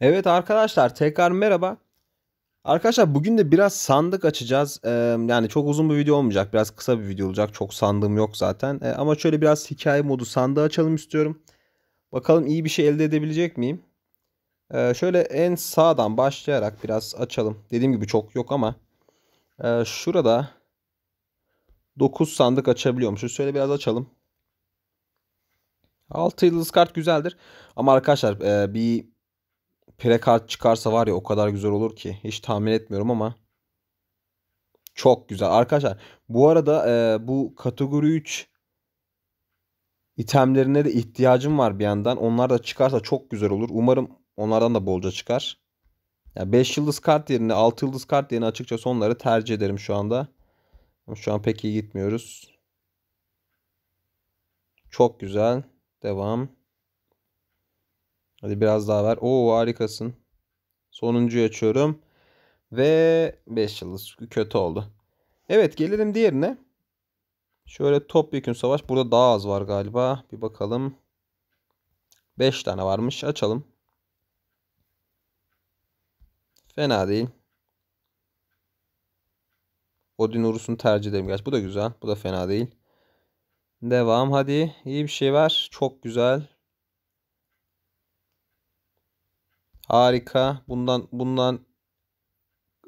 Evet arkadaşlar tekrar merhaba. Arkadaşlar bugün de biraz sandık açacağız. Ee, yani çok uzun bir video olmayacak. Biraz kısa bir video olacak. Çok sandığım yok zaten. Ee, ama şöyle biraz hikaye modu sandığı açalım istiyorum. Bakalım iyi bir şey elde edebilecek miyim? Ee, şöyle en sağdan başlayarak biraz açalım. Dediğim gibi çok yok ama. Ee, şurada 9 sandık açabiliyormuşuz. Şöyle biraz açalım. 6 yıldız kart güzeldir. Ama arkadaşlar e, bir Prekart çıkarsa var ya o kadar güzel olur ki. Hiç tahmin etmiyorum ama çok güzel. Arkadaşlar bu arada e, bu kategori 3 itemlerine de ihtiyacım var bir yandan. Onlar da çıkarsa çok güzel olur. Umarım onlardan da bolca çıkar. Ya yani yıldız kart yerine 6 yıldız kart yerine açıkçası onları tercih ederim şu anda. Ama şu an pek iyi gitmiyoruz. Çok güzel. Devam. Hadi biraz daha ver. Oo harikasın. Sonuncuyu açıyorum. Ve 5 yıldız. Kötü oldu. Evet gelelim diğerine. Şöyle topyekun savaş. Burada daha az var galiba. Bir bakalım. 5 tane varmış. Açalım. Fena değil. Odin Urus'unu tercih ederim. Gerçi bu da güzel. Bu da fena değil. Devam hadi. İyi bir şey ver. Çok güzel. Harika. Bundan bundan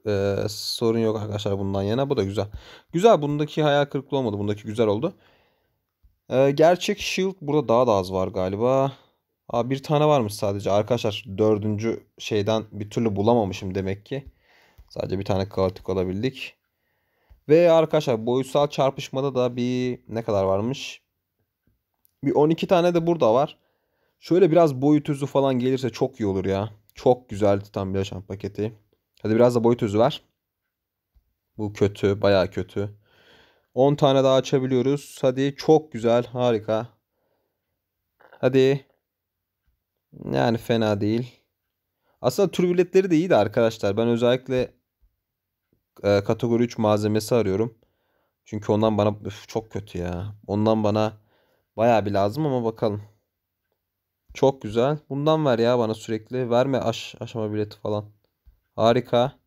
e, sorun yok arkadaşlar bundan yana. Bu da güzel. Güzel. Bundaki hayal kırıklığı olmadı. Bundaki güzel oldu. E, gerçek shield burada daha da az var galiba. Aa, bir tane varmış sadece. Arkadaşlar dördüncü şeyden bir türlü bulamamışım demek ki. Sadece bir tane kaotik alabildik. Ve arkadaşlar boyutsal çarpışmada da bir ne kadar varmış? Bir 12 tane de burada var. Şöyle biraz boyut hızı falan gelirse çok iyi olur ya. Çok güzel tutan bir yaşam paketi. Hadi biraz da boyut özü ver. Bu kötü. Baya kötü. 10 tane daha açabiliyoruz. Hadi çok güzel. Harika. Hadi. Yani fena değil. Aslında tur biletleri de iyiydi arkadaşlar. Ben özellikle e, kategori 3 malzemesi arıyorum. Çünkü ondan bana öf, çok kötü ya. Ondan bana bayağı bir lazım ama bakalım. Çok güzel. Bundan ver ya bana sürekli. Verme aş aşama bileti falan. Harika.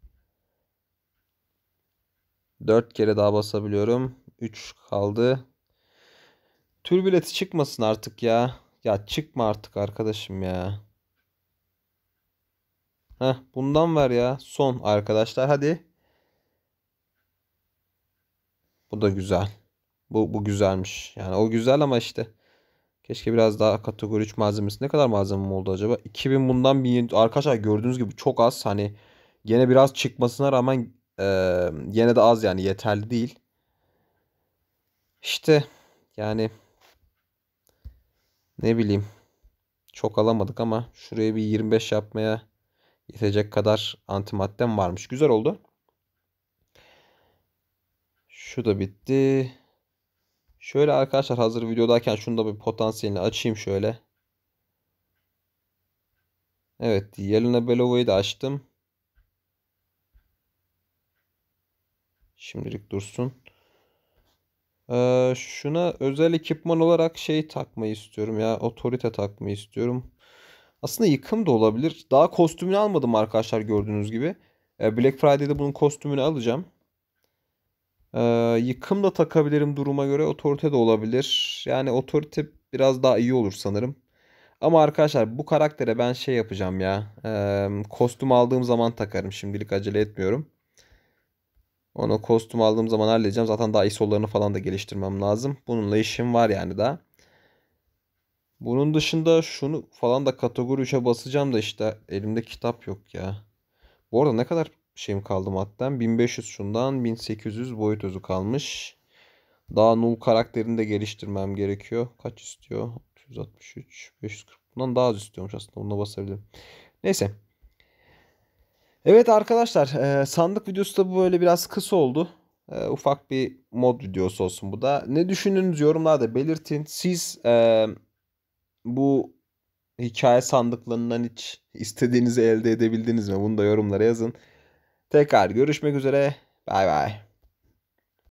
4 kere daha basabiliyorum. 3 kaldı. Tür bileti çıkmasın artık ya. Ya çıkma artık arkadaşım ya. Heh, bundan ver ya. Son arkadaşlar hadi. Bu da güzel. Bu, bu güzelmiş. Yani o güzel ama işte. Keşke biraz daha kategori 3 malzemesi. Ne kadar malzemem oldu acaba? 2000 bundan 1700. Arkadaşlar gördüğünüz gibi çok az. Hani gene biraz çıkmasına rağmen e, gene de az yani yeterli değil. İşte yani ne bileyim çok alamadık ama şuraya bir 25 yapmaya yetecek kadar antimaddem varmış. Güzel oldu. Şu da bitti. Şöyle arkadaşlar hazır videodayken şunu da bir potansiyelini açayım şöyle. Evet Yelena Belova'yı da açtım. Şimdilik dursun. Ee, şuna özel ekipman olarak şey takmayı istiyorum ya. Otorite takmayı istiyorum. Aslında yıkım da olabilir. Daha kostümünü almadım arkadaşlar gördüğünüz gibi. Ee, Black Friday'de bunun kostümünü alacağım. Ee, yıkım da takabilirim duruma göre. Otorite de olabilir. Yani otorite biraz daha iyi olur sanırım. Ama arkadaşlar bu karaktere ben şey yapacağım ya. E, kostüm aldığım zaman takarım. Şimdilik acele etmiyorum. Onu kostüm aldığım zaman halledeceğim. Zaten daha ISO'larını falan da geliştirmem lazım. Bununla işim var yani daha. Bunun dışında şunu falan da kategori 3'e basacağım da işte elimde kitap yok ya. Bu arada ne kadar şeyim kaldı madden. 1500 şundan 1800 boyut özü kalmış. Daha Null karakterini de geliştirmem gerekiyor. Kaç istiyor? 363, 540. Bundan daha az istiyormuş aslında. Buna basabilirim. Neyse. Evet arkadaşlar e, sandık videosu da bu böyle biraz kısa oldu. E, ufak bir mod videosu olsun bu da. Ne düşündüğünüzü yorumlarda belirtin. Siz e, bu hikaye sandıklarından hiç istediğinizi elde edebildiniz mi? Bunu da yorumlara yazın. Tekrar görüşmek üzere. Bay bay.